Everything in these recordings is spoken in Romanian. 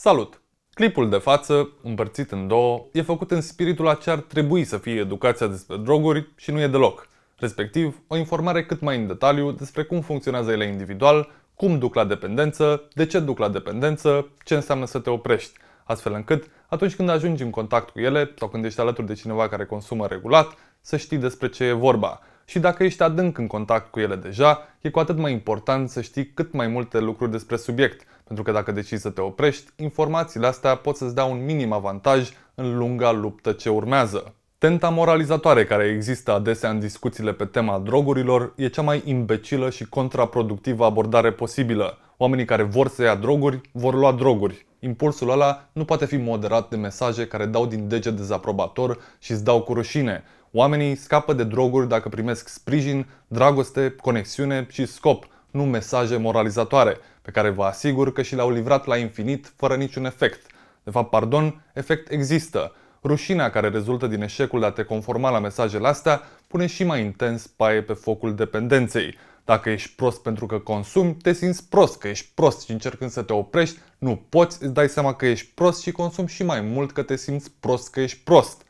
Salut! Clipul de față, împărțit în două, e făcut în spiritul a ce ar trebui să fie educația despre droguri și nu e deloc, respectiv o informare cât mai în detaliu despre cum funcționează ele individual, cum duc la dependență, de ce duc la dependență, ce înseamnă să te oprești, astfel încât atunci când ajungi în contact cu ele sau când ești alături de cineva care consumă regulat, să știi despre ce e vorba. Și dacă ești adânc în contact cu ele deja, e cu atât mai important să știi cât mai multe lucruri despre subiect, pentru că dacă decizi să te oprești, informațiile astea pot să-ți dea un minim avantaj în lunga luptă ce urmează. Tenta moralizatoare care există adesea în discuțiile pe tema drogurilor e cea mai imbecilă și contraproductivă abordare posibilă. Oamenii care vor să ia droguri vor lua droguri. Impulsul ăla nu poate fi moderat de mesaje care dau din dege dezaprobator și îți dau cu rușine. Oamenii scapă de droguri dacă primesc sprijin, dragoste, conexiune și scop, nu mesaje moralizatoare pe care vă asigur că și l-au livrat la infinit fără niciun efect. De fapt, pardon, efect există. Rușinea care rezultă din eșecul de a te conforma la mesajele astea pune și mai intens paie pe focul dependenței. Dacă ești prost pentru că consumi, te simți prost că ești prost și încercând să te oprești, nu poți, îți dai seama că ești prost și consumi și mai mult că te simți prost că ești prost.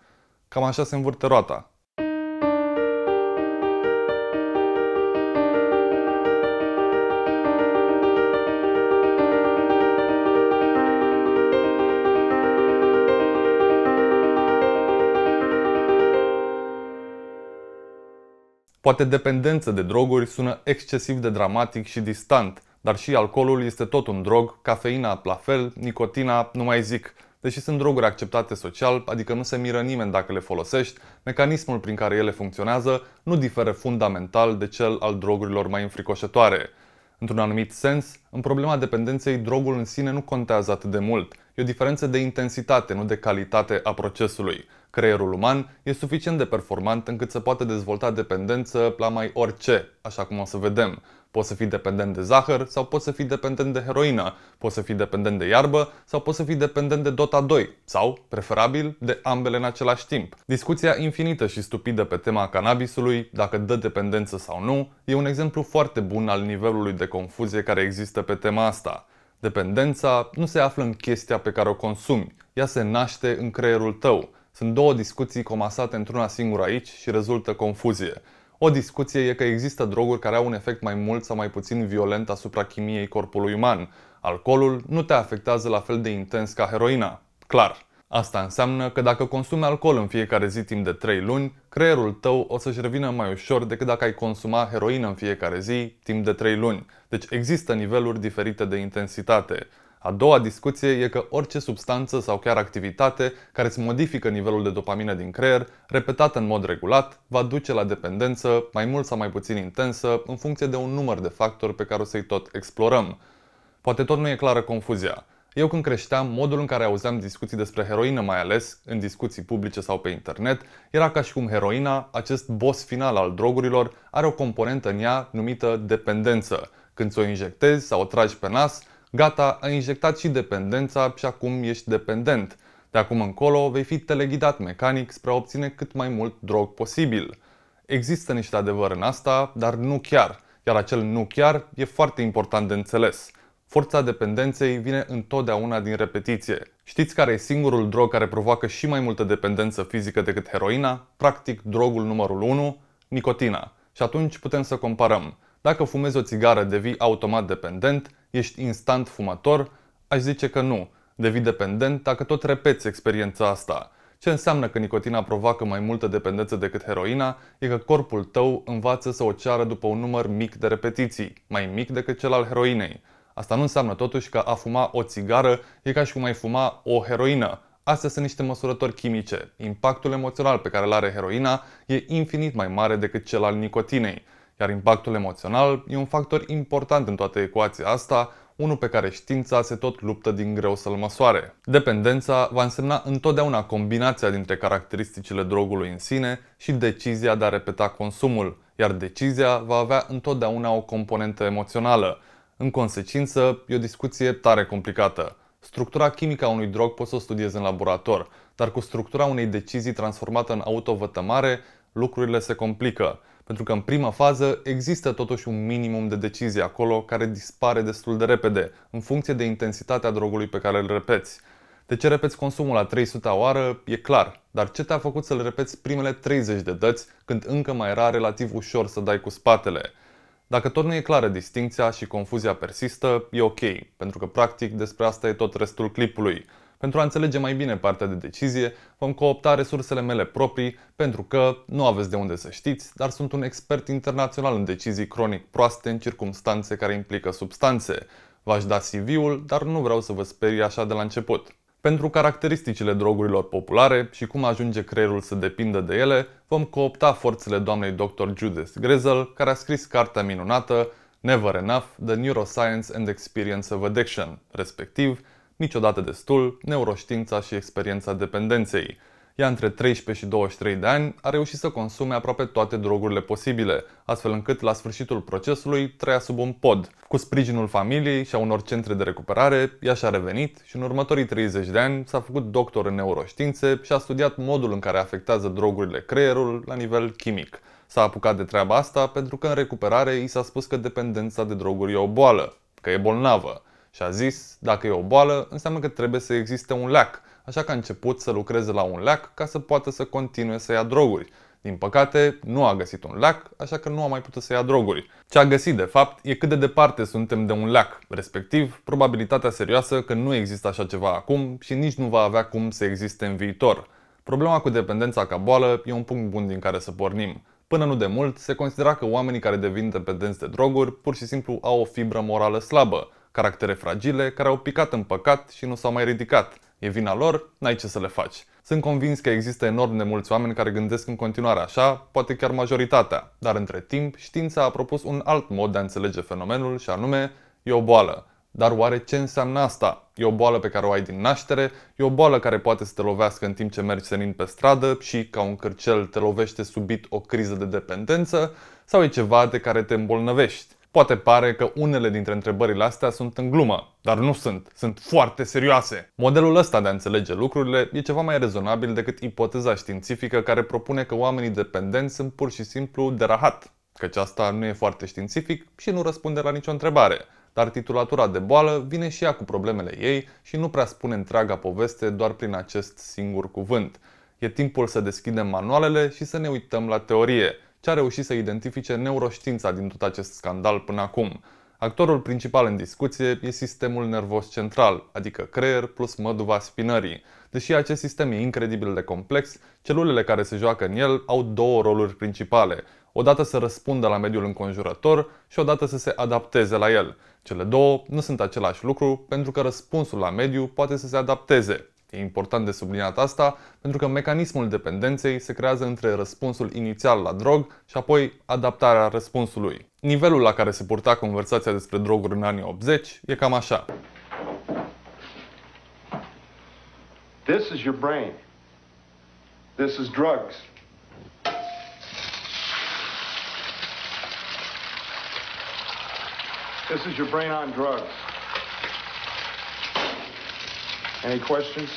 Cam așa se învârte roata. Poate dependență de droguri sună excesiv de dramatic și distant, dar și alcoolul este tot un drog, cafeina la fel, nicotina, nu mai zic. Deși sunt droguri acceptate social, adică nu se miră nimeni dacă le folosești, mecanismul prin care ele funcționează nu diferă fundamental de cel al drogurilor mai înfricoșătoare. Într-un anumit sens, în problema dependenței, drogul în sine nu contează atât de mult, E o diferență de intensitate, nu de calitate a procesului. Creierul uman e suficient de performant încât să poată dezvolta dependență la mai orice, așa cum o să vedem. Poți să fii dependent de zahăr sau poți să fii dependent de heroină, poți să fii dependent de iarbă sau poți să fii dependent de Dota 2 sau, preferabil, de ambele în același timp. Discuția infinită și stupidă pe tema cannabisului, dacă dă dependență sau nu, e un exemplu foarte bun al nivelului de confuzie care există pe tema asta. Dependența nu se află în chestia pe care o consumi, ea se naște în creierul tău. Sunt două discuții comasate într-una singură aici și rezultă confuzie. O discuție e că există droguri care au un efect mai mult sau mai puțin violent asupra chimiei corpului uman. Alcoolul nu te afectează la fel de intens ca heroina, clar. Asta înseamnă că dacă consumi alcool în fiecare zi timp de 3 luni, creierul tău o să-și revină mai ușor decât dacă ai consuma heroină în fiecare zi timp de 3 luni. Deci există niveluri diferite de intensitate. A doua discuție e că orice substanță sau chiar activitate care îți modifică nivelul de dopamină din creier, repetată în mod regulat, va duce la dependență, mai mult sau mai puțin intensă, în funcție de un număr de factori pe care o să-i tot explorăm. Poate tot nu e clară confuzia. Eu când creșteam, modul în care auzeam discuții despre heroină mai ales, în discuții publice sau pe internet, era ca și cum heroina, acest boss final al drogurilor, are o componentă în ea numită dependență. Când ți-o injectezi sau o tragi pe nas, gata, ai injectat și dependența și acum ești dependent. De acum încolo vei fi teleghidat mecanic spre a obține cât mai mult drog posibil. Există niște adevăr în asta, dar nu chiar, iar acel nu chiar e foarte important de înțeles – Forța dependenței vine întotdeauna din repetiție. Știți care e singurul drog care provoacă și mai multă dependență fizică decât heroina? Practic, drogul numărul 1, nicotina. Și atunci putem să comparăm. Dacă fumezi o țigară, devii automat dependent, ești instant fumător? Aș zice că nu. Devii dependent dacă tot repeți experiența asta. Ce înseamnă că nicotina provoacă mai multă dependență decât heroina e că corpul tău învață să o ceară după un număr mic de repetiții, mai mic decât cel al heroinei. Asta nu înseamnă totuși că a fuma o țigară e ca și cum ai fuma o heroină. Astea sunt niște măsurători chimice. Impactul emoțional pe care îl are heroina e infinit mai mare decât cel al nicotinei. Iar impactul emoțional e un factor important în toată ecuația asta, unul pe care știința se tot luptă din greu să-l măsoare. Dependența va însemna întotdeauna combinația dintre caracteristicile drogului în sine și decizia de a repeta consumul, iar decizia va avea întotdeauna o componentă emoțională. În consecință, e o discuție tare complicată. Structura chimică a unui drog poți să o studiezi în laborator, dar cu structura unei decizii transformată în autovătămare, lucrurile se complică. Pentru că în prima fază există totuși un minimum de decizie acolo care dispare destul de repede, în funcție de intensitatea drogului pe care îl repeți. De ce repeți consumul la 300 oară, e clar, dar ce te-a făcut să-l repeți primele 30 de dăți, când încă mai era relativ ușor să dai cu spatele? Dacă tot nu e clară distinția și confuzia persistă, e ok, pentru că practic despre asta e tot restul clipului. Pentru a înțelege mai bine partea de decizie, vom coopta resursele mele proprii, pentru că nu aveți de unde să știți, dar sunt un expert internațional în decizii cronic proaste în circumstanțe care implică substanțe. V-aș da CV-ul, dar nu vreau să vă sperii așa de la început. Pentru caracteristicile drogurilor populare și cum ajunge creierul să depindă de ele, vom coopta forțele doamnei dr. Judith Grizzle, care a scris cartea minunată Never Enough, The Neuroscience and Experience of Addiction, respectiv Niciodată destul, neuroștiința și experiența dependenței, ea între 13 și 23 de ani a reușit să consume aproape toate drogurile posibile, astfel încât la sfârșitul procesului trăia sub un pod. Cu sprijinul familiei și a unor centre de recuperare, ea și-a revenit și în următorii 30 de ani s-a făcut doctor în neuroștiințe și a studiat modul în care afectează drogurile creierul la nivel chimic. S-a apucat de treaba asta pentru că în recuperare i s-a spus că dependența de droguri e o boală, că e bolnavă și a zis, dacă e o boală, înseamnă că trebuie să existe un leac, așa că a început să lucreze la un leac ca să poată să continue să ia droguri. Din păcate, nu a găsit un leac, așa că nu a mai putut să ia droguri. Ce a găsit, de fapt, e cât de departe suntem de un leac, respectiv probabilitatea serioasă că nu există așa ceva acum și nici nu va avea cum să existe în viitor. Problema cu dependența ca boală e un punct bun din care să pornim. Până nu de mult, se considera că oamenii care devin dependenți de droguri pur și simplu au o fibră morală slabă, caractere fragile, care au picat în păcat și nu s-au mai ridicat. E vina lor, n-ai ce să le faci. Sunt convins că există enorm de mulți oameni care gândesc în continuare așa, poate chiar majoritatea, dar între timp știința a propus un alt mod de a înțelege fenomenul și anume e o boală. Dar oare ce înseamnă asta? E o boală pe care o ai din naștere, e o boală care poate să te lovească în timp ce mergi senin pe stradă și, ca un cârcel, te lovește subit o criză de dependență, sau e ceva de care te îmbolnăvești? Poate pare că unele dintre întrebările astea sunt în glumă, dar nu sunt, sunt foarte serioase. Modelul ăsta de a înțelege lucrurile e ceva mai rezonabil decât ipoteza științifică care propune că oamenii dependenți sunt pur și simplu de rahat, căci asta nu e foarte științific și nu răspunde la nicio întrebare. Dar titulatura de boală vine și ea cu problemele ei și nu prea spune întreaga poveste doar prin acest singur cuvânt. E timpul să deschidem manualele și să ne uităm la teorie – ce a reușit să identifice neuroștiința din tot acest scandal până acum. Actorul principal în discuție e sistemul nervos central, adică creier plus măduva spinării. Deși acest sistem e incredibil de complex, celulele care se joacă în el au două roluri principale. Odată să răspundă la mediul înconjurător și odată să se adapteze la el. Cele două nu sunt același lucru pentru că răspunsul la mediu poate să se adapteze, E important de subliniat asta pentru că mecanismul dependenței se creează între răspunsul inițial la drog și apoi adaptarea răspunsului. Nivelul la care se purta conversația despre droguri în anii 80 e cam așa. This is your brain. This is drugs. This is your brain on drugs. Any questions?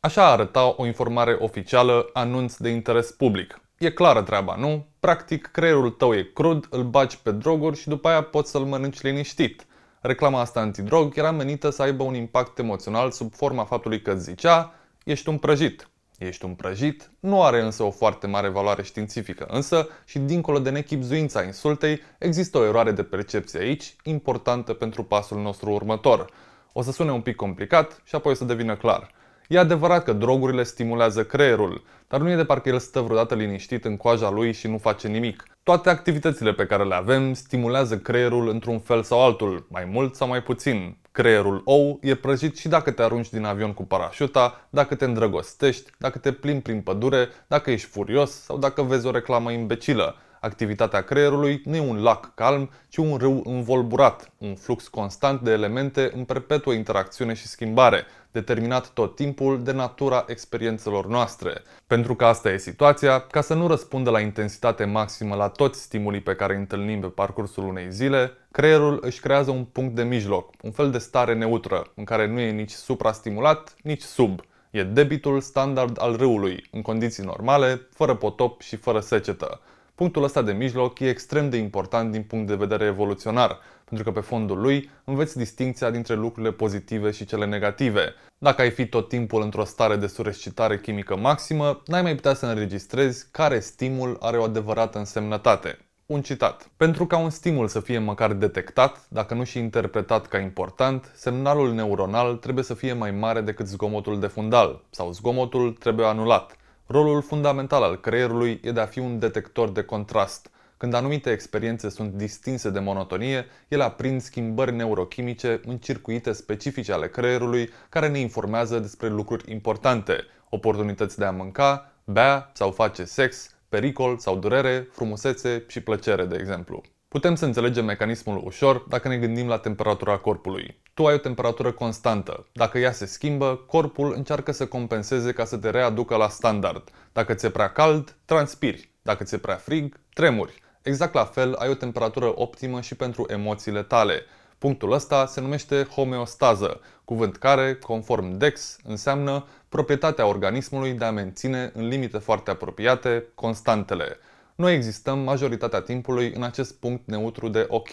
Așa arăta o informare oficială, anunț de interes public. E clară treaba, nu? Practic, creierul tău e crud, îl baci pe droguri și după aia poți să-l mănânci liniștit. Reclama asta antidrog era menită să aibă un impact emoțional sub forma faptului că zicea ești un prăjit, Ești un prăjit nu are însă o foarte mare valoare științifică, însă și dincolo de nechipzuința insultei, există o eroare de percepție aici, importantă pentru pasul nostru următor. O să sune un pic complicat și apoi o să devină clar. E adevărat că drogurile stimulează creierul, dar nu e de parcă el stă vreodată liniștit în coaja lui și nu face nimic – toate activitățile pe care le avem stimulează creierul într-un fel sau altul, mai mult sau mai puțin. Creierul ou e prăjit și dacă te arunci din avion cu parașuta, dacă te îndrăgostești, dacă te plimbi prin pădure, dacă ești furios sau dacă vezi o reclamă imbecilă. Activitatea creierului nu e un lac calm, ci un râu învolburat, un flux constant de elemente în perpetuă interacțiune și schimbare, determinat tot timpul de natura experiențelor noastre. Pentru că asta e situația, ca să nu răspundă la intensitate maximă la toți stimulii pe care îi întâlnim pe parcursul unei zile, creierul își creează un punct de mijloc, un fel de stare neutră, în care nu e nici suprastimulat, nici sub. E debitul standard al râului, în condiții normale, fără potop și fără secetă. Punctul ăsta de mijloc e extrem de important din punct de vedere evoluționar, pentru că pe fondul lui înveți distinția dintre lucrurile pozitive și cele negative. Dacă ai fi tot timpul într-o stare de surescitare chimică maximă, n-ai mai putea să înregistrezi care stimul are o adevărată însemnătate. Un citat. Pentru ca un stimul să fie măcar detectat, dacă nu și interpretat ca important, semnalul neuronal trebuie să fie mai mare decât zgomotul de fundal, sau zgomotul trebuie anulat – Rolul fundamental al creierului e de a fi un detector de contrast. Când anumite experiențe sunt distinse de monotonie, el aprind schimbări neurochimice în circuite specifice ale creierului care ne informează despre lucruri importante, oportunități de a mânca, bea sau face sex, pericol sau durere, frumusețe și plăcere, de exemplu. Putem să înțelegem mecanismul ușor dacă ne gândim la temperatura corpului. Tu ai o temperatură constantă. Dacă ea se schimbă, corpul încearcă să compenseze ca să te readucă la standard. Dacă ți-e prea cald, transpiri. Dacă ți-e prea frig, tremuri. Exact la fel, ai o temperatură optimă și pentru emoțiile tale. Punctul ăsta se numește homeostază, cuvânt care, conform DEX, înseamnă proprietatea organismului de a menține în limite foarte apropiate constantele. Noi existăm majoritatea timpului în acest punct neutru de ok,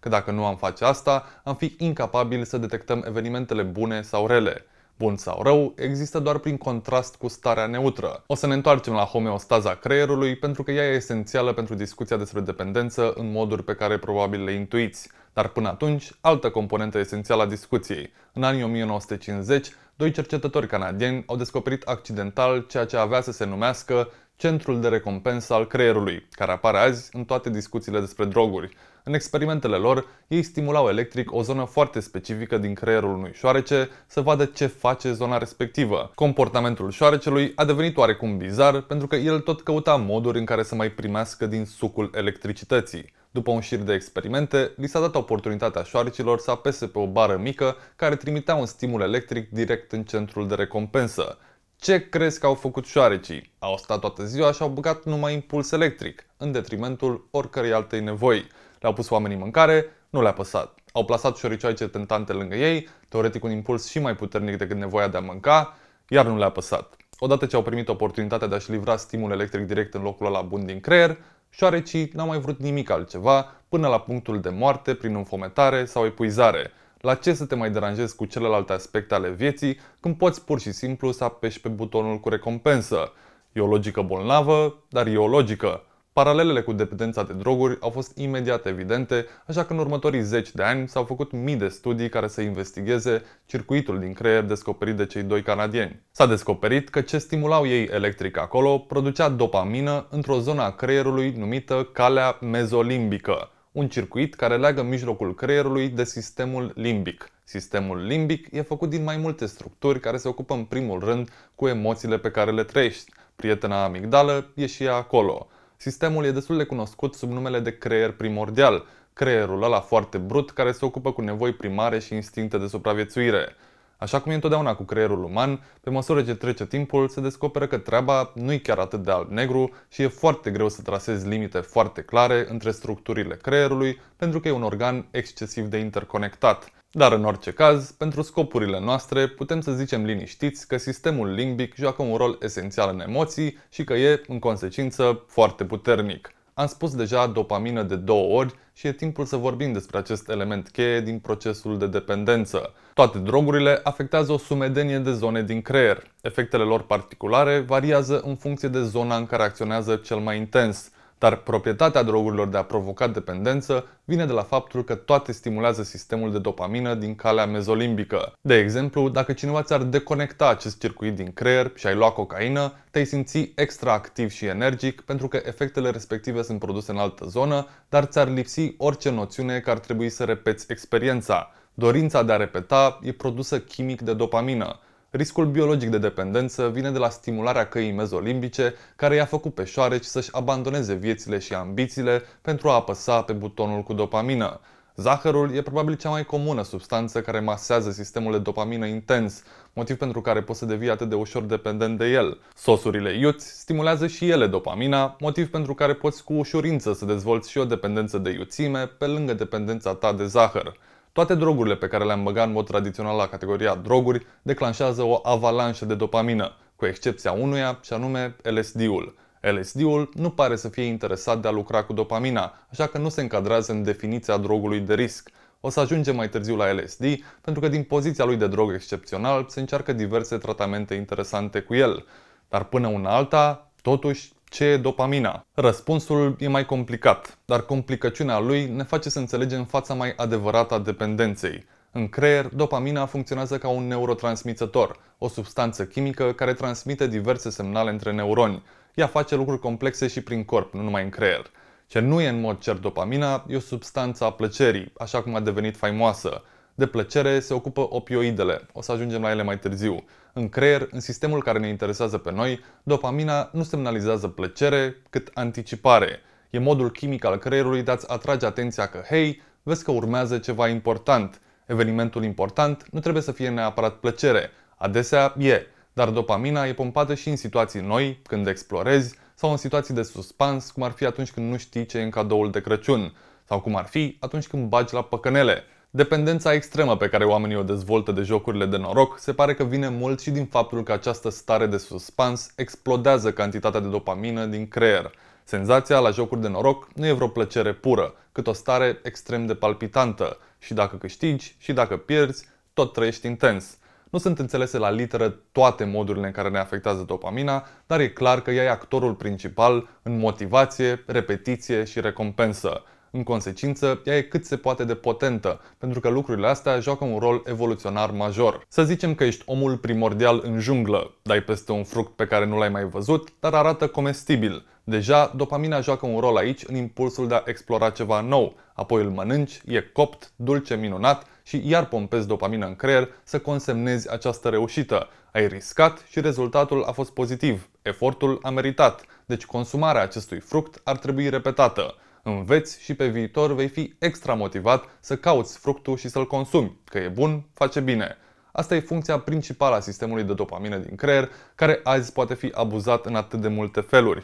că dacă nu am face asta, am fi incapabili să detectăm evenimentele bune sau rele. Bun sau rău există doar prin contrast cu starea neutră. O să ne întoarcem la homeostaza creierului pentru că ea e esențială pentru discuția despre dependență în moduri pe care probabil le intuiți. Dar până atunci, altă componentă esențială a discuției. În anii 1950, doi cercetători canadieni au descoperit accidental ceea ce avea să se numească centrul de recompensă al creierului, care apare azi în toate discuțiile despre droguri. În experimentele lor, ei stimulau electric o zonă foarte specifică din creierul unui șoarece să vadă ce face zona respectivă. Comportamentul șoarecelui a devenit oarecum bizar pentru că el tot căuta moduri în care să mai primească din sucul electricității. După un șir de experimente, li s-a dat oportunitatea șoarecilor să apese pe o bară mică care trimitea un stimul electric direct în centrul de recompensă. Ce crezi că au făcut șoarecii? Au stat toată ziua și au băgat numai impuls electric, în detrimentul oricărei altei nevoi. Le-au pus oamenii mâncare, nu le-a păsat. Au plasat șoricioaice tentante lângă ei, teoretic un impuls și mai puternic decât nevoia de a mânca, iar nu le-a păsat. Odată ce au primit oportunitatea de a-și livra stimul electric direct în locul ăla bun din creier, șoarecii n-au mai vrut nimic altceva până la punctul de moarte prin înfometare sau epuizare – la ce să te mai deranjezi cu celelalte aspecte ale vieții când poți pur și simplu să apeși pe butonul cu recompensă? E o logică bolnavă, dar e o logică. Paralelele cu dependența de droguri au fost imediat evidente, așa că în următorii zeci de ani s-au făcut mii de studii care să investigheze circuitul din creier descoperit de cei doi canadieni. S-a descoperit că ce stimulau ei electric acolo producea dopamină într-o zonă a creierului numită calea mezolimbică, un circuit care leagă mijlocul creierului de sistemul limbic. Sistemul limbic e făcut din mai multe structuri care se ocupă în primul rând cu emoțiile pe care le trăiești. Prietena amigdală e și ea acolo. Sistemul e destul de cunoscut sub numele de creier primordial, creierul ăla foarte brut care se ocupă cu nevoi primare și instincte de supraviețuire. Așa cum e întotdeauna cu creierul uman, pe măsură ce trece timpul, se descoperă că treaba nu-i chiar atât de alb-negru și e foarte greu să trasezi limite foarte clare între structurile creierului, pentru că e un organ excesiv de interconectat. Dar în orice caz, pentru scopurile noastre, putem să zicem liniștiți că sistemul limbic joacă un rol esențial în emoții și că e, în consecință, foarte puternic. Am spus deja dopamină de două ori și e timpul să vorbim despre acest element cheie din procesul de dependență. Toate drogurile afectează o sumedenie de zone din creier. Efectele lor particulare variază în funcție de zona în care acționează cel mai intens, dar proprietatea drogurilor de a provoca dependență vine de la faptul că toate stimulează sistemul de dopamină din calea mezolimbică. De exemplu, dacă cineva ți-ar deconecta acest circuit din creier și ai lua cocaină, te-ai simți extra activ și energic pentru că efectele respective sunt produse în altă zonă, dar ți-ar lipsi orice noțiune că ar trebui să repeți experiența. Dorința de a repeta e produsă chimic de dopamină. Riscul biologic de dependență vine de la stimularea căii mezolimbice, care i-a făcut pe șoareci să-și abandoneze viețile și ambițiile pentru a apăsa pe butonul cu dopamină. Zahărul e probabil cea mai comună substanță care masează sistemul de dopamină intens, motiv pentru care poți să devii atât de ușor dependent de el. Sosurile iuți stimulează și ele dopamina, motiv pentru care poți cu ușurință să dezvolți și o dependență de iuțime pe lângă dependența ta de zahăr. Toate drogurile pe care le-am băgat în mod tradițional la categoria droguri declanșează o avalanșă de dopamină, cu excepția unuia și anume LSD-ul. LSD-ul nu pare să fie interesat de a lucra cu dopamina, așa că nu se încadrează în definiția drogului de risc. O să ajungem mai târziu la LSD, pentru că din poziția lui de drog excepțional se încearcă diverse tratamente interesante cu el. Dar până una alta, totuși, ce e dopamina? Răspunsul e mai complicat, dar complicăciunea lui ne face să înțelegem fața mai adevărată a dependenței. În creier, dopamina funcționează ca un neurotransmițător, o substanță chimică care transmite diverse semnale între neuroni. Ea face lucruri complexe și prin corp, nu numai în creier. Ce nu e în mod cer dopamina e o substanță a plăcerii, așa cum a devenit faimoasă. De plăcere se ocupă opioidele, o să ajungem la ele mai târziu. În creier, în sistemul care ne interesează pe noi, dopamina nu semnalizează plăcere, cât anticipare. E modul chimic al creierului de a-ți atrage atenția că, hei, vezi că urmează ceva important. Evenimentul important nu trebuie să fie neapărat plăcere. Adesea e, dar dopamina e pompată și în situații noi, când explorezi, sau în situații de suspans, cum ar fi atunci când nu știi ce e în cadoul de Crăciun, sau cum ar fi atunci când bagi la păcănele, Dependența extremă pe care oamenii o dezvoltă de jocurile de noroc se pare că vine mult și din faptul că această stare de suspans explodează cantitatea de dopamină din creier. Senzația la jocuri de noroc nu e vreo plăcere pură, cât o stare extrem de palpitantă. Și dacă câștigi, și dacă pierzi, tot trăiești intens. Nu sunt înțelese la literă toate modurile în care ne afectează dopamina, dar e clar că ea e actorul principal în motivație, repetiție și recompensă. În consecință, ea e cât se poate de potentă, pentru că lucrurile astea joacă un rol evoluționar major. Să zicem că ești omul primordial în junglă, dai peste un fruct pe care nu l-ai mai văzut, dar arată comestibil. Deja, dopamina joacă un rol aici în impulsul de a explora ceva nou, apoi îl mănânci, e copt, dulce, minunat și iar pompezi dopamina în creier să consemnezi această reușită. Ai riscat și rezultatul a fost pozitiv, efortul a meritat, deci consumarea acestui fruct ar trebui repetată înveți și pe viitor vei fi extra motivat să cauți fructul și să-l consumi, că e bun, face bine. Asta e funcția principală a sistemului de dopamină din creier, care azi poate fi abuzat în atât de multe feluri.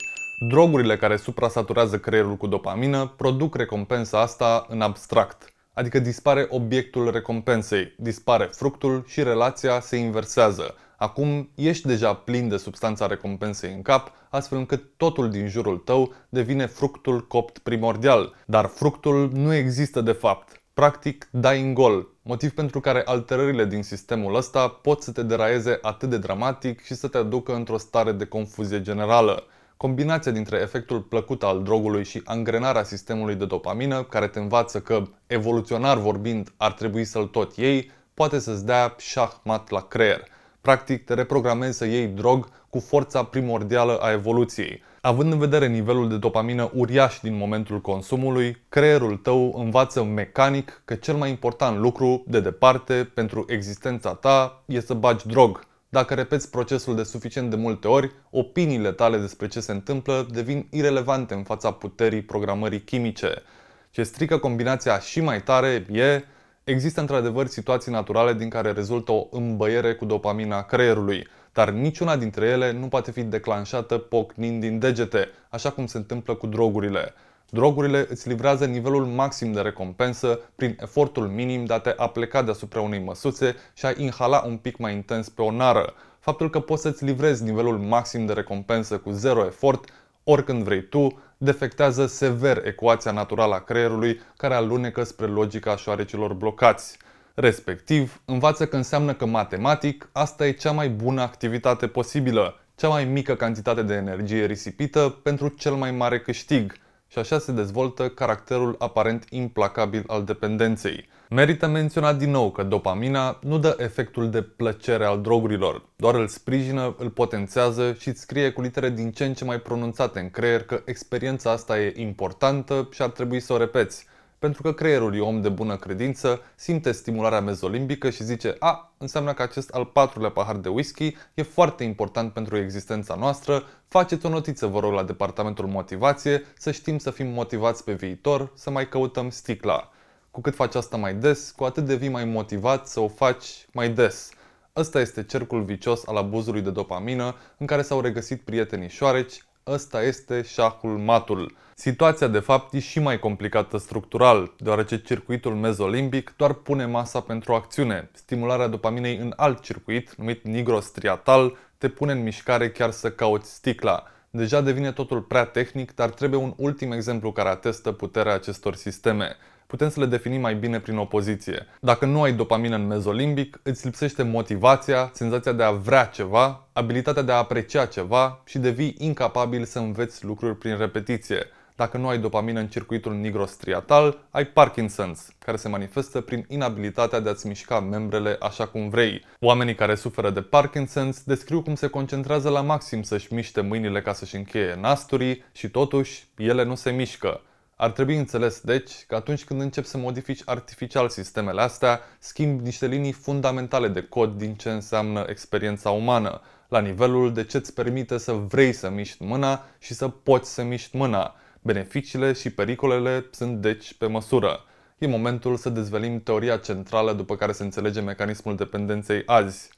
Drogurile care suprasaturează creierul cu dopamină produc recompensa asta în abstract, adică dispare obiectul recompensei, dispare fructul și relația se inversează – Acum ești deja plin de substanța recompensei în cap, astfel încât totul din jurul tău devine fructul copt primordial. Dar fructul nu există de fapt. Practic, dai în gol, motiv pentru care alterările din sistemul ăsta pot să te deraieze atât de dramatic și să te aducă într-o stare de confuzie generală. Combinația dintre efectul plăcut al drogului și angrenarea sistemului de dopamină, care te învață că, evoluționar vorbind, ar trebui să-l tot ei, poate să-ți dea șahmat la creier – Practic, te reprogramezi să iei drog cu forța primordială a evoluției. Având în vedere nivelul de dopamină uriaș din momentul consumului, creierul tău învață mecanic că cel mai important lucru, de departe, pentru existența ta e să bagi drog. Dacă repeți procesul de suficient de multe ori, opiniile tale despre ce se întâmplă devin irelevante în fața puterii programării chimice. Ce strică combinația și mai tare e Există într-adevăr situații naturale din care rezultă o îmbăiere cu dopamina creierului, dar niciuna dintre ele nu poate fi declanșată pocnind din degete, așa cum se întâmplă cu drogurile. Drogurile îți livrează nivelul maxim de recompensă prin efortul minim de a te apleca deasupra unei măsuțe și a inhala un pic mai intens pe o nară. Faptul că poți să-ți livrezi nivelul maxim de recompensă cu zero efort, oricând vrei tu, defectează sever ecuația naturală a creierului care alunecă spre logica șoarecilor blocați. Respectiv, învață că înseamnă că matematic asta e cea mai bună activitate posibilă, cea mai mică cantitate de energie risipită pentru cel mai mare câștig – și așa se dezvoltă caracterul aparent implacabil al dependenței. Merită menționat din nou că dopamina nu dă efectul de plăcere al drogurilor, doar îl sprijină, îl potențează și îți scrie cu litere din ce în ce mai pronunțate în creier că experiența asta e importantă și ar trebui să o repeți, pentru că creierul e om de bună credință, simte stimularea mezolimbică și zice a, înseamnă că acest al patrulea pahar de whisky e foarte important pentru existența noastră, faceți o notiță vă rog la departamentul motivație să știm să fim motivați pe viitor, să mai căutăm sticla. Cu cât faci asta mai des, cu atât devii mai motivat să o faci mai des. Ăsta este cercul vicios al abuzului de dopamină în care s-au regăsit prietenii șoareci, ăsta este șahul matul. Situația de fapt e și mai complicată structural, deoarece circuitul mezolimbic doar pune masa pentru acțiune. Stimularea dopaminei în alt circuit, numit nigrostriatal, te pune în mișcare chiar să cauți sticla. Deja devine totul prea tehnic, dar trebuie un ultim exemplu care atestă puterea acestor sisteme putem să le definim mai bine prin opoziție. Dacă nu ai dopamină în mezolimbic, îți lipsește motivația, senzația de a vrea ceva, abilitatea de a aprecia ceva și devii incapabil să înveți lucruri prin repetiție. Dacă nu ai dopamină în circuitul nigrostriatal, ai Parkinson's, care se manifestă prin inabilitatea de a-ți mișca membrele așa cum vrei. Oamenii care suferă de Parkinson's descriu cum se concentrează la maxim să-și miște mâinile ca să-și încheie nasturii și totuși ele nu se mișcă. Ar trebui înțeles, deci, că atunci când încep să modifici artificial sistemele astea, schimbi niște linii fundamentale de cod din ce înseamnă experiența umană, la nivelul de ce îți permite să vrei să miști mâna și să poți să miști mâna. Beneficiile și pericolele sunt deci pe măsură. E momentul să dezvelim teoria centrală după care se înțelege mecanismul dependenței azi.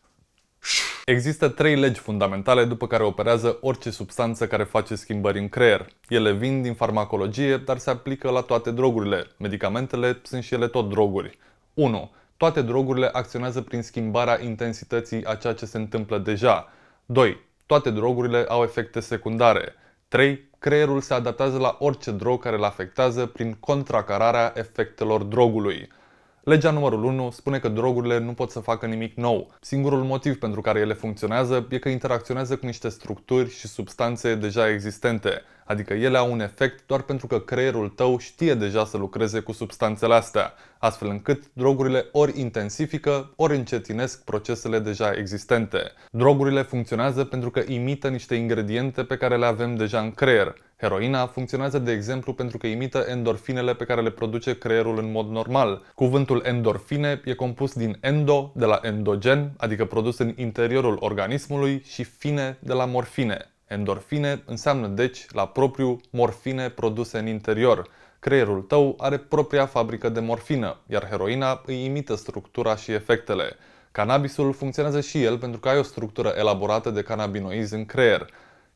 Există trei legi fundamentale după care operează orice substanță care face schimbări în creier. Ele vin din farmacologie, dar se aplică la toate drogurile. Medicamentele sunt și ele tot droguri. 1. Toate drogurile acționează prin schimbarea intensității a ceea ce se întâmplă deja. 2. Toate drogurile au efecte secundare. 3. Creierul se adaptează la orice drog care îl afectează prin contracararea efectelor drogului. Legea numărul 1 spune că drogurile nu pot să facă nimic nou. Singurul motiv pentru care ele funcționează e că interacționează cu niște structuri și substanțe deja existente, adică ele au un efect doar pentru că creierul tău știe deja să lucreze cu substanțele astea, astfel încât drogurile ori intensifică, ori încetinesc procesele deja existente. Drogurile funcționează pentru că imită niște ingrediente pe care le avem deja în creier, Heroina funcționează, de exemplu, pentru că imită endorfinele pe care le produce creierul în mod normal. Cuvântul endorfine e compus din endo, de la endogen, adică produs în interiorul organismului, și fine, de la morfine. Endorfine înseamnă, deci, la propriu, morfine produse în interior. Creierul tău are propria fabrică de morfină, iar heroina îi imită structura și efectele. Cannabisul funcționează și el pentru că ai o structură elaborată de cannabinoizi în creier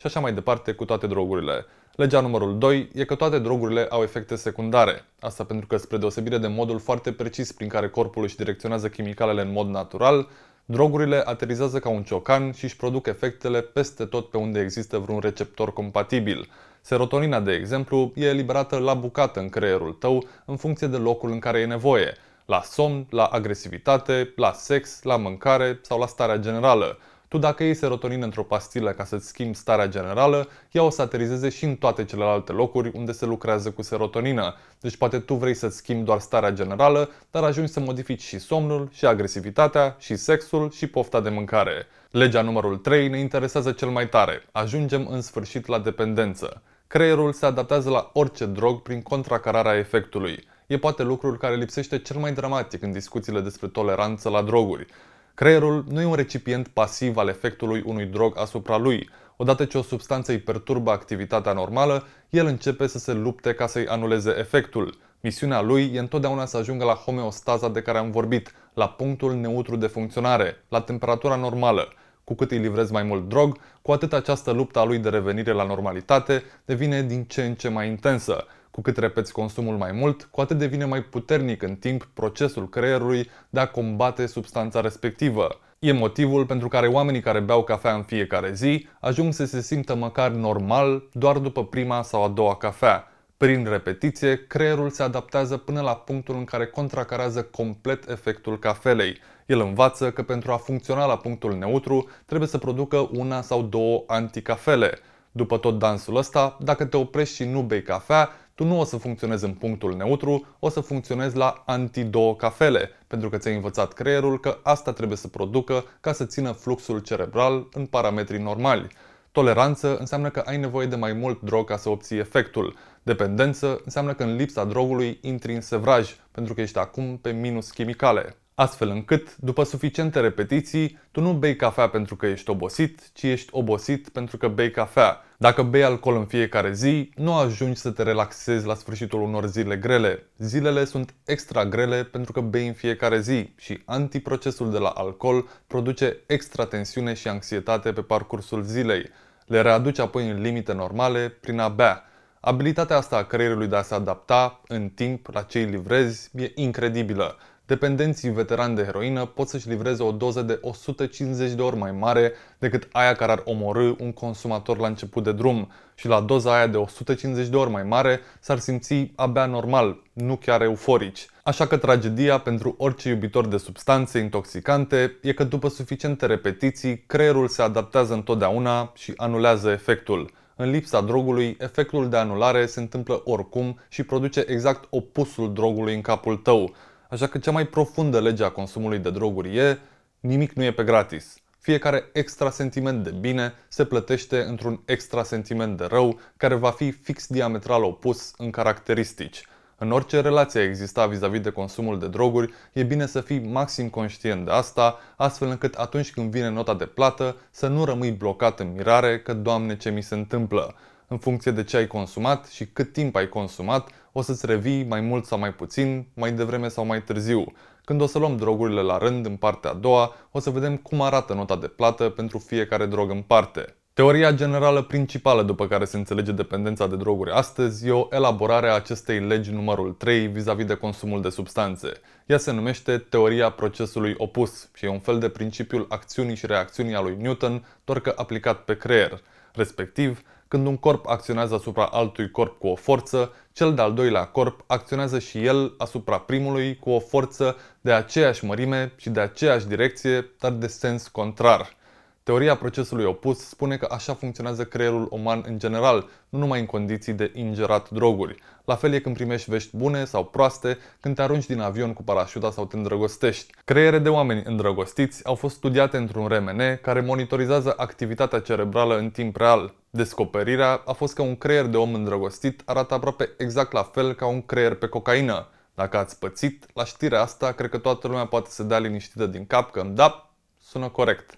și așa mai departe cu toate drogurile. Legea numărul 2 e că toate drogurile au efecte secundare. Asta pentru că, spre deosebire de modul foarte precis prin care corpul își direcționează chimicalele în mod natural, drogurile aterizează ca un ciocan și își produc efectele peste tot pe unde există vreun receptor compatibil. Serotonina, de exemplu, e eliberată la bucată în creierul tău în funcție de locul în care e nevoie, la somn, la agresivitate, la sex, la mâncare sau la starea generală. Tu dacă iei serotonină într-o pastilă ca să-ți schimbi starea generală, ea o să aterizeze și în toate celelalte locuri unde se lucrează cu serotonină. Deci poate tu vrei să-ți schimbi doar starea generală, dar ajungi să modifici și somnul, și agresivitatea, și sexul, și pofta de mâncare. Legea numărul 3 ne interesează cel mai tare. Ajungem în sfârșit la dependență. Creierul se adaptează la orice drog prin contracararea efectului. E poate lucrul care lipsește cel mai dramatic în discuțiile despre toleranță la droguri. Creierul nu e un recipient pasiv al efectului unui drog asupra lui. Odată ce o substanță îi perturbă activitatea normală, el începe să se lupte ca să-i anuleze efectul. Misiunea lui e întotdeauna să ajungă la homeostaza de care am vorbit, la punctul neutru de funcționare, la temperatura normală. Cu cât îi livrezi mai mult drog, cu atât această luptă a lui de revenire la normalitate devine din ce în ce mai intensă. Cu cât repeți consumul mai mult, cu atât devine mai puternic în timp procesul creierului de a combate substanța respectivă. E motivul pentru care oamenii care beau cafea în fiecare zi ajung să se simtă măcar normal doar după prima sau a doua cafea. Prin repetiție, creierul se adaptează până la punctul în care contracarează complet efectul cafelei. El învață că pentru a funcționa la punctul neutru trebuie să producă una sau două anticafele. După tot dansul ăsta, dacă te oprești și nu bei cafea, tu nu o să funcționezi în punctul neutru, o să funcționezi la anti-două cafele, pentru că ți-ai învățat creierul că asta trebuie să producă ca să țină fluxul cerebral în parametrii normali. Toleranță înseamnă că ai nevoie de mai mult drog ca să obții efectul. Dependență înseamnă că în lipsa drogului intri în sevraj, pentru că ești acum pe minus chimicale astfel încât, după suficiente repetiții, tu nu bei cafea pentru că ești obosit, ci ești obosit pentru că bei cafea. Dacă bei alcool în fiecare zi, nu ajungi să te relaxezi la sfârșitul unor zile grele. Zilele sunt extra grele pentru că bei în fiecare zi și antiprocesul de la alcool produce extra tensiune și anxietate pe parcursul zilei. Le readuci apoi în limite normale prin a bea. Abilitatea asta a creierului de a se adapta în timp la ce îi livrezi e incredibilă dependenții veterani de heroină pot să-și livreze o doză de 150 de ori mai mare decât aia care ar omorâ un consumator la început de drum și la doza aia de 150 de ori mai mare s-ar simți abia normal, nu chiar euforici. Așa că tragedia pentru orice iubitor de substanțe intoxicante e că după suficiente repetiții, creierul se adaptează întotdeauna și anulează efectul. În lipsa drogului, efectul de anulare se întâmplă oricum și produce exact opusul drogului în capul tău. Așa că cea mai profundă lege a consumului de droguri e nimic nu e pe gratis. Fiecare extra sentiment de bine se plătește într-un extra sentiment de rău care va fi fix diametral opus în caracteristici. În orice relație exista vis-a-vis de consumul de droguri, e bine să fii maxim conștient de asta, astfel încât atunci când vine nota de plată să nu rămâi blocat în mirare că Doamne ce mi se întâmplă. În funcție de ce ai consumat și cât timp ai consumat, o să-ți revii mai mult sau mai puțin, mai devreme sau mai târziu. Când o să luăm drogurile la rând în partea a doua, o să vedem cum arată nota de plată pentru fiecare drog în parte. Teoria generală principală după care se înțelege dependența de droguri astăzi e o elaborare a acestei legi numărul 3 vis-a-vis -vis de consumul de substanțe. Ea se numește teoria procesului opus și e un fel de principiul acțiunii și reacțiunii a lui Newton, doar că aplicat pe creier. Respectiv, când un corp acționează asupra altui corp cu o forță, cel de-al doilea corp acționează și el asupra primului cu o forță de aceeași mărime și de aceeași direcție, dar de sens contrar. Teoria procesului opus spune că așa funcționează creierul uman în general, nu numai în condiții de ingerat droguri. La fel e când primești vești bune sau proaste, când te arunci din avion cu parașuta sau te îndrăgostești. Creiere de oameni îndrăgostiți au fost studiate într-un RMN care monitorizează activitatea cerebrală în timp real. Descoperirea a fost că un creier de om îndrăgostit arată aproape exact la fel ca un creier pe cocaină. Dacă ați pățit, la știrea asta, cred că toată lumea poate să dea liniștită din cap că, da, sună corect.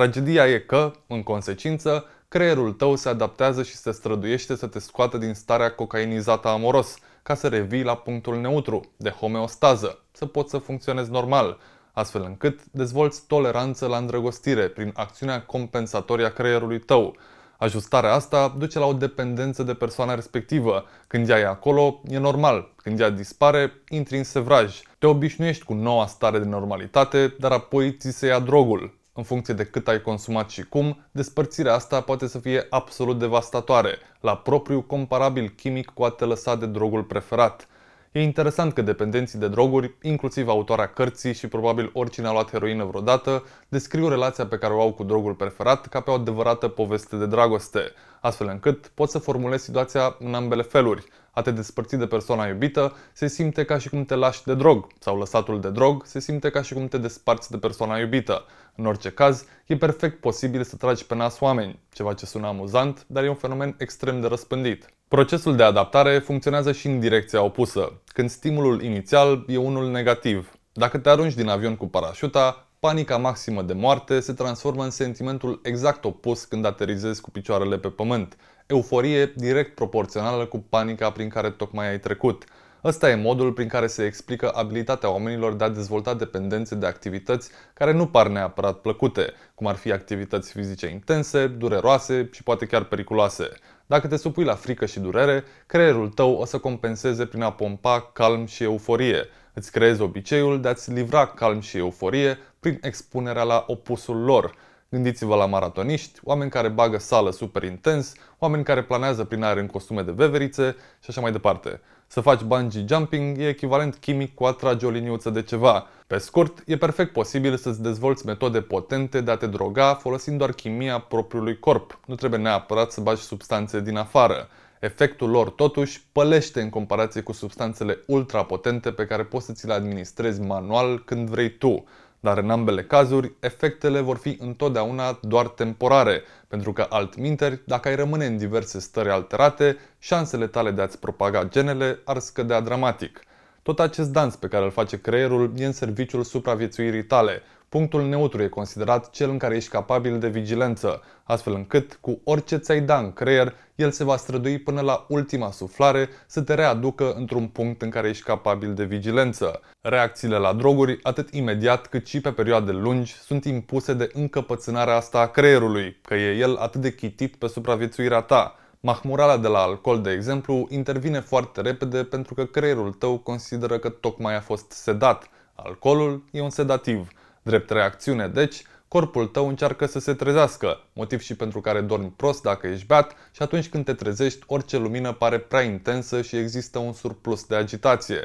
Tragedia e că, în consecință, creierul tău se adaptează și se străduiește să te scoată din starea cocainizată amoros, ca să revii la punctul neutru, de homeostază, să poți să funcționezi normal, astfel încât dezvolți toleranță la îndrăgostire prin acțiunea compensatorie a creierului tău. Ajustarea asta duce la o dependență de persoana respectivă. Când ea e acolo, e normal. Când ea dispare, intri în sevraj. Te obișnuiești cu noua stare de normalitate, dar apoi ți se ia drogul în funcție de cât ai consumat și cum, despărțirea asta poate să fie absolut devastatoare, la propriu comparabil chimic cu a te lăsa de drogul preferat. E interesant că dependenții de droguri, inclusiv autoarea cărții și probabil oricine a luat heroină vreodată, descriu relația pe care o au cu drogul preferat ca pe o adevărată poveste de dragoste, astfel încât pot să formulezi situația în ambele feluri – a te despărți de persoana iubită se simte ca și cum te lași de drog, sau lăsatul de drog se simte ca și cum te desparți de persoana iubită. În orice caz, e perfect posibil să tragi pe nas oameni, ceva ce sună amuzant, dar e un fenomen extrem de răspândit. Procesul de adaptare funcționează și în direcția opusă, când stimulul inițial e unul negativ. Dacă te arunci din avion cu parașuta, panica maximă de moarte se transformă în sentimentul exact opus când aterizezi cu picioarele pe pământ, Euforie direct proporțională cu panica prin care tocmai ai trecut. Ăsta e modul prin care se explică abilitatea oamenilor de a dezvolta dependențe de activități care nu par neapărat plăcute, cum ar fi activități fizice intense, dureroase și poate chiar periculoase. Dacă te supui la frică și durere, creierul tău o să compenseze prin a pompa calm și euforie. Îți creezi obiceiul de a-ți livra calm și euforie prin expunerea la opusul lor – Gândiți-vă la maratoniști, oameni care bagă sală super intens, oameni care planează prin aer în costume de veverițe și așa mai departe. Să faci bungee jumping e echivalent chimic cu a trage o liniuță de ceva. Pe scurt, e perfect posibil să-ți dezvolți metode potente de a te droga folosind doar chimia propriului corp. Nu trebuie neapărat să bagi substanțe din afară. Efectul lor, totuși, pălește în comparație cu substanțele ultrapotente pe care poți să ți le administrezi manual când vrei tu. Dar în ambele cazuri, efectele vor fi întotdeauna doar temporare, pentru că altminteri, dacă ai rămâne în diverse stări alterate, șansele tale de a-ți propaga genele ar scădea dramatic. Tot acest dans pe care îl face creierul e în serviciul supraviețuirii tale, Punctul neutru e considerat cel în care ești capabil de vigilență, astfel încât cu orice ți-ai da în creier, el se va strădui până la ultima suflare să te readucă într-un punct în care ești capabil de vigilență. Reacțiile la droguri, atât imediat cât și pe perioade lungi, sunt impuse de încăpățânarea asta a creierului, că e el atât de chitit pe supraviețuirea ta. Mahmurala de la alcool, de exemplu, intervine foarte repede pentru că creierul tău consideră că tocmai a fost sedat. Alcoolul e un sedativ – Drept reacțiune, deci, corpul tău încearcă să se trezească, motiv și pentru care dormi prost dacă ești beat și atunci când te trezești, orice lumină pare prea intensă și există un surplus de agitație.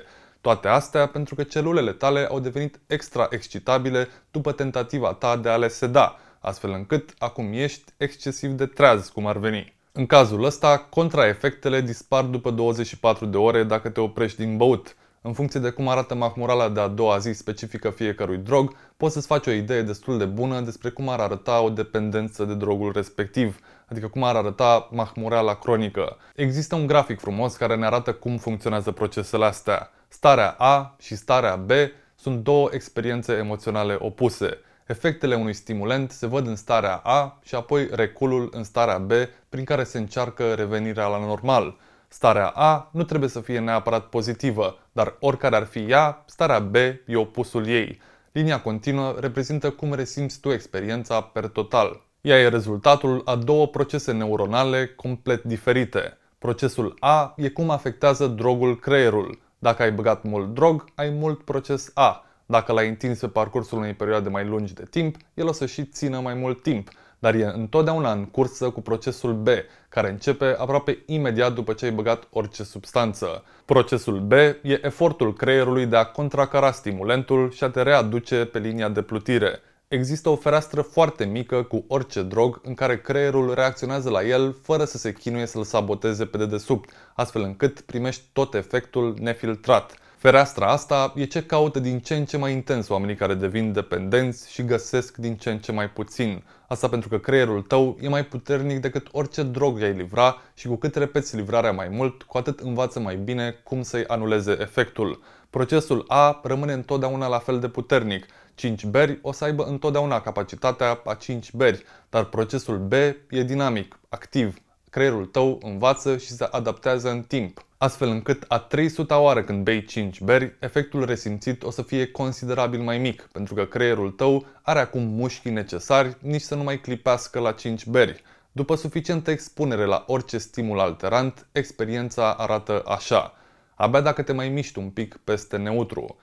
Toate astea pentru că celulele tale au devenit extra excitabile după tentativa ta de a le seda, astfel încât acum ești excesiv de treaz, cum ar veni. În cazul ăsta, contraefectele dispar după 24 de ore dacă te oprești din băut. În funcție de cum arată mahmurala de a doua zi specifică fiecărui drog, poți să-ți faci o idee destul de bună despre cum ar arăta o dependență de drogul respectiv, adică cum ar arăta mahmureala cronică. Există un grafic frumos care ne arată cum funcționează procesele astea. Starea A și starea B sunt două experiențe emoționale opuse. Efectele unui stimulant se văd în starea A și apoi reculul în starea B prin care se încearcă revenirea la normal. Starea A nu trebuie să fie neapărat pozitivă, dar oricare ar fi ea, starea B e opusul ei. Linia continuă reprezintă cum resimți tu experiența per total. Ea e rezultatul a două procese neuronale complet diferite. Procesul A e cum afectează drogul creierul. Dacă ai băgat mult drog, ai mult proces A. Dacă l-ai întins pe parcursul unei perioade mai lungi de timp, el o să și țină mai mult timp dar e întotdeauna în cursă cu procesul B, care începe aproape imediat după ce ai băgat orice substanță. Procesul B e efortul creierului de a contracara stimulentul și a te readuce pe linia de plutire. Există o fereastră foarte mică cu orice drog în care creierul reacționează la el fără să se chinuie să-l saboteze pe dedesubt, astfel încât primești tot efectul nefiltrat. Fereastra asta e ce caută din ce în ce mai intens oamenii care devin dependenți și găsesc din ce în ce mai puțin. Asta pentru că creierul tău e mai puternic decât orice drog ai livra și cu cât repeți livrarea mai mult, cu atât învață mai bine cum să-i anuleze efectul. Procesul A rămâne întotdeauna la fel de puternic. 5 beri o să aibă întotdeauna capacitatea a 5 beri, dar procesul B e dinamic, activ, creierul tău învață și se adaptează în timp. Astfel încât a 300 oară când bei 5 beri, efectul resimțit o să fie considerabil mai mic, pentru că creierul tău are acum mușchii necesari nici să nu mai clipească la 5 beri. După suficientă expunere la orice stimul alterant, experiența arată așa. Abia dacă te mai miști un pic peste neutru.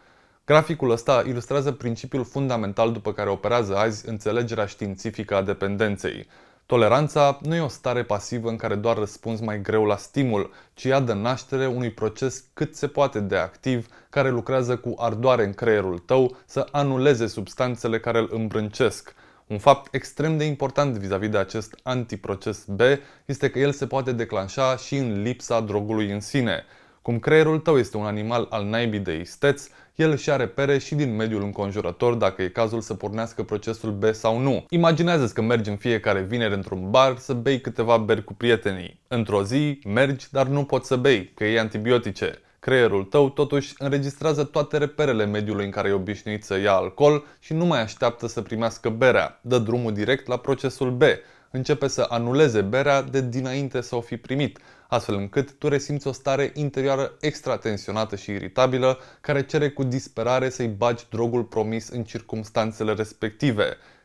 Graficul ăsta ilustrează principiul fundamental după care operează azi înțelegerea științifică a dependenței. Toleranța nu e o stare pasivă în care doar răspunzi mai greu la stimul, ci ea dă naștere unui proces cât se poate de activ, care lucrează cu ardoare în creierul tău să anuleze substanțele care îl îmbrâncesc. Un fapt extrem de important vis-a-vis -vis de acest antiproces B este că el se poate declanșa și în lipsa drogului în sine. Cum creierul tău este un animal al naibii de isteț, el își are pere și din mediul înconjurător dacă e cazul să pornească procesul B sau nu. Imaginează-ți că mergi în fiecare vineri într-un bar să bei câteva beri cu prietenii. Într-o zi mergi, dar nu poți să bei, că e antibiotice. Creierul tău totuși înregistrează toate reperele mediului în care e obișnuit să ia alcool și nu mai așteaptă să primească berea. Dă drumul direct la procesul B. Începe să anuleze berea de dinainte să o fi primit astfel încât tu resimți o stare interioară extratensionată și iritabilă, care cere cu disperare să-i bagi drogul promis în circumstanțele respective.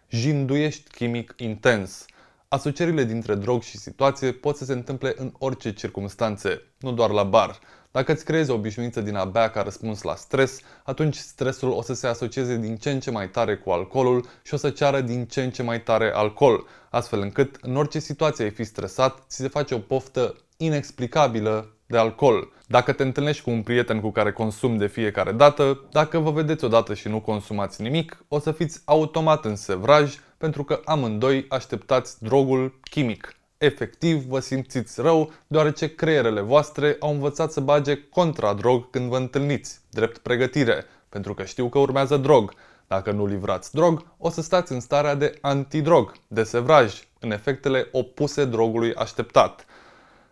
Jinduiești chimic intens. Asocierile dintre drog și situație pot să se întâmple în orice circunstanțe, nu doar la bar. Dacă îți creezi o obișnuință din a bea ca răspuns la stres, atunci stresul o să se asocieze din ce în ce mai tare cu alcoolul și o să ceară din ce în ce mai tare alcool, astfel încât în orice situație ai fi stresat, ți se face o poftă inexplicabilă de alcool. Dacă te întâlnești cu un prieten cu care consumi de fiecare dată, dacă vă vedeți odată și nu consumați nimic, o să fiți automat în sevraj pentru că amândoi așteptați drogul chimic. Efectiv, vă simțiți rău, deoarece creierele voastre au învățat să bage contra drog când vă întâlniți, drept pregătire, pentru că știu că urmează drog. Dacă nu livrați drog, o să stați în starea de antidrog, de sevraj, în efectele opuse drogului așteptat.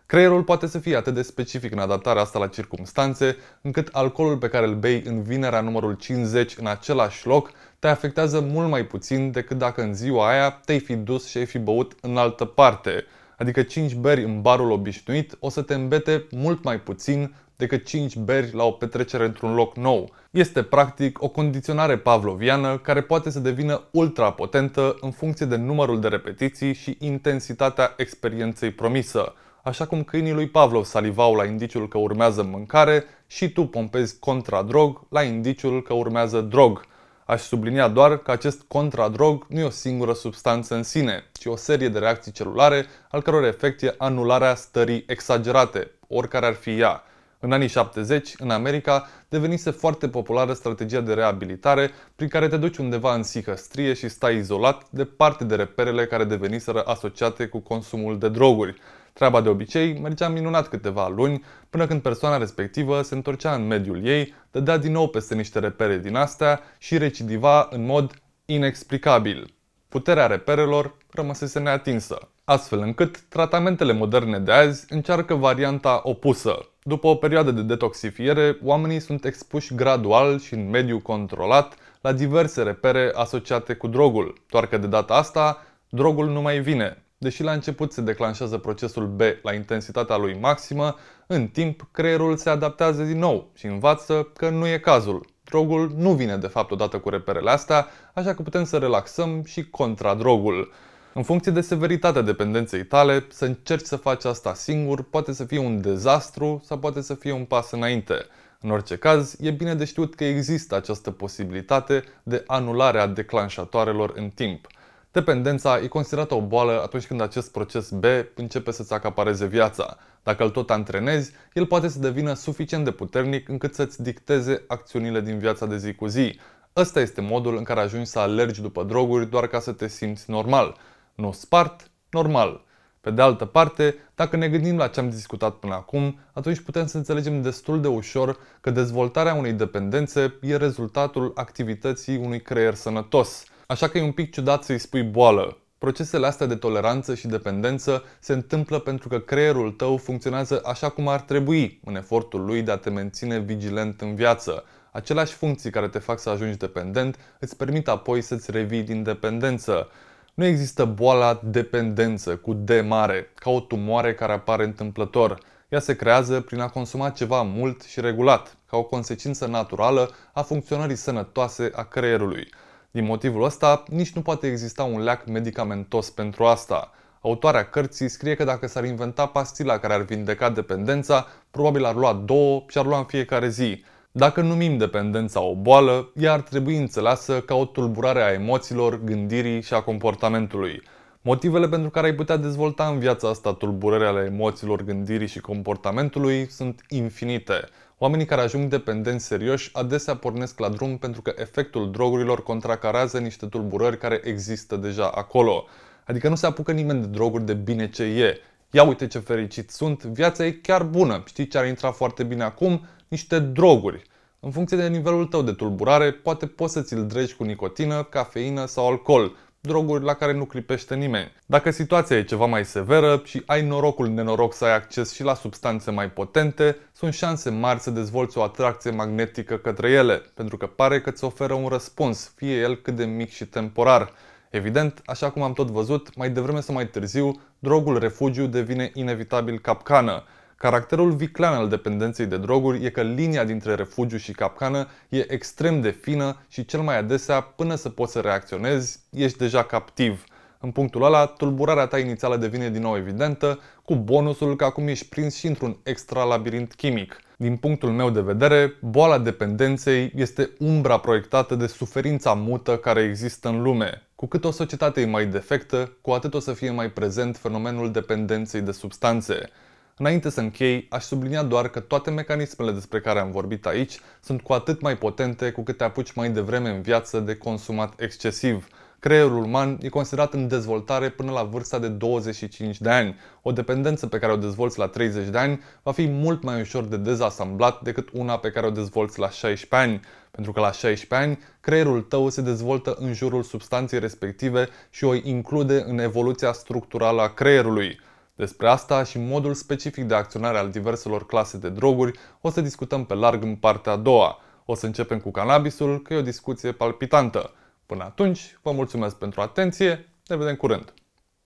Creierul poate să fie atât de specific în adaptarea asta la circumstanțe, încât alcoolul pe care îl bei în vinerea numărul 50 în același loc te afectează mult mai puțin decât dacă în ziua aia te-ai fi dus și ai fi băut în altă parte. Adică 5 beri în barul obișnuit o să te îmbete mult mai puțin decât 5 beri la o petrecere într-un loc nou. Este practic o condiționare pavloviană care poate să devină ultra potentă în funcție de numărul de repetiții și intensitatea experienței promisă așa cum câinii lui Pavlov salivau la indiciul că urmează mâncare și tu pompezi contradrog la indiciul că urmează drog. Aș sublinia doar că acest contradrog nu e o singură substanță în sine, ci o serie de reacții celulare al căror efect e anularea stării exagerate, oricare ar fi ea. În anii 70, în America, devenise foarte populară strategia de reabilitare prin care te duci undeva în sihăstrie și stai izolat, departe de reperele care deveniseră asociate cu consumul de droguri. Treaba de obicei mergea minunat câteva luni, până când persoana respectivă se întorcea în mediul ei, dădea din nou peste niște repere din astea și recidiva în mod inexplicabil. Puterea reperelor rămăsese neatinsă, astfel încât tratamentele moderne de azi încearcă varianta opusă. După o perioadă de detoxifiere, oamenii sunt expuși gradual și în mediu controlat la diverse repere asociate cu drogul, doar că de data asta drogul nu mai vine, Deși la început se declanșează procesul B la intensitatea lui maximă, în timp creierul se adaptează din nou și învață că nu e cazul. Drogul nu vine de fapt odată cu reperele astea, așa că putem să relaxăm și contra drogul. În funcție de severitatea dependenței tale, să încerci să faci asta singur poate să fie un dezastru sau poate să fie un pas înainte. În orice caz, e bine de știut că există această posibilitate de anulare a declanșatoarelor în timp. Dependența e considerată o boală atunci când acest proces B începe să-ți acapareze viața. Dacă îl tot antrenezi, el poate să devină suficient de puternic încât să-ți dicteze acțiunile din viața de zi cu zi. Ăsta este modul în care ajungi să alergi după droguri doar ca să te simți normal. Nu spart, normal. Pe de altă parte, dacă ne gândim la ce am discutat până acum, atunci putem să înțelegem destul de ușor că dezvoltarea unei dependențe e rezultatul activității unui creier sănătos – Așa că e un pic ciudat să-i spui boală. Procesele astea de toleranță și dependență se întâmplă pentru că creierul tău funcționează așa cum ar trebui în efortul lui de a te menține vigilent în viață. Aceleași funcții care te fac să ajungi dependent îți permit apoi să-ți revii din dependență. Nu există boala dependență cu D mare, ca o tumoare care apare întâmplător. Ea se creează prin a consuma ceva mult și regulat, ca o consecință naturală a funcționării sănătoase a creierului. Din motivul ăsta, nici nu poate exista un leac medicamentos pentru asta. Autoarea cărții scrie că dacă s-ar inventa pastila care ar vindeca dependența, probabil ar lua două și ar lua în fiecare zi. Dacă numim dependența o boală, ea ar trebui înțeleasă ca o tulburare a emoțiilor, gândirii și a comportamentului. Motivele pentru care ai putea dezvolta în viața asta tulburări ale emoțiilor, gândirii și comportamentului sunt infinite. Oamenii care ajung dependenți serioși adesea pornesc la drum pentru că efectul drogurilor contracarează niște tulburări care există deja acolo. Adică nu se apucă nimeni de droguri de bine ce e. Ia uite ce fericit sunt, viața e chiar bună. Știi ce ar intra foarte bine acum? Niște droguri. În funcție de nivelul tău de tulburare, poate poți să ți-l dregi cu nicotină, cafeină sau alcool droguri la care nu clipește nimeni. Dacă situația e ceva mai severă și ai norocul nenoroc să ai acces și la substanțe mai potente, sunt șanse mari să dezvolți o atracție magnetică către ele, pentru că pare că îți oferă un răspuns, fie el cât de mic și temporar. Evident, așa cum am tot văzut, mai devreme sau mai târziu, drogul refugiu devine inevitabil capcană, Caracterul viclean al dependenței de droguri e că linia dintre refugiu și capcană e extrem de fină și cel mai adesea, până să poți să reacționezi, ești deja captiv. În punctul ăla, tulburarea ta inițială devine din nou evidentă, cu bonusul că acum ești prins și într-un extra labirint chimic. Din punctul meu de vedere, boala dependenței este umbra proiectată de suferința mută care există în lume. Cu cât o societate e mai defectă, cu atât o să fie mai prezent fenomenul dependenței de substanțe. Înainte să închei, aș sublinia doar că toate mecanismele despre care am vorbit aici sunt cu atât mai potente cu cât te apuci mai devreme în viață de consumat excesiv. Creierul uman e considerat în dezvoltare până la vârsta de 25 de ani. O dependență pe care o dezvolți la 30 de ani va fi mult mai ușor de dezasamblat decât una pe care o dezvolți la 16 ani. Pentru că la 16 ani, creierul tău se dezvoltă în jurul substanței respective și o include în evoluția structurală a creierului. Despre asta și modul specific de acționare al diverselor clase de droguri o să discutăm pe larg în partea a doua. O să începem cu cannabisul, că e o discuție palpitantă. Până atunci, vă mulțumesc pentru atenție, ne vedem curând!